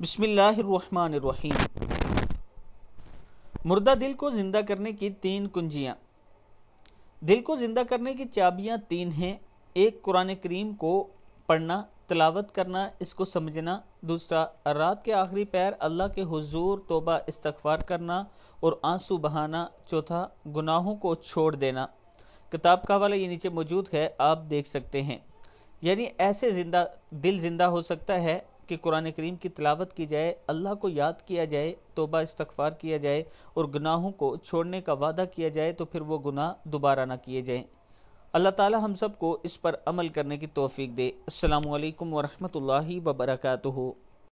बिसमीम मुर्दा दिल को ज़िंदा करने की तीन कुंजियाँ दिल को ज़िंदा करने की चाबियाँ तीन हैं एक कुरान करीम को पढ़ना तलावत करना इसको समझना दूसरा रात के आखिरी पैर अल्लाह के हुजूर तोबा इस्तगफार करना और आंसू बहाना चौथा गुनाहों को छोड़ देना किताब का वाला ये नीचे मौजूद है आप देख सकते हैं यानी ऐसे ज़िंदा दिल ज़िंदा हो सकता है कि कुरान करीम की तलावत की जाए अल्लाह को याद किया जाए तोबा इस्तफ़ार किया जाए और गुनाहों को छोड़ने का वादा किया जाए तो फिर वो गुनाह दोबारा ना किए जाएँ अल्लाह ताला हम सब को इस पर अमल करने की तोफ़ी दे अल्लाम वरहमल वबरकू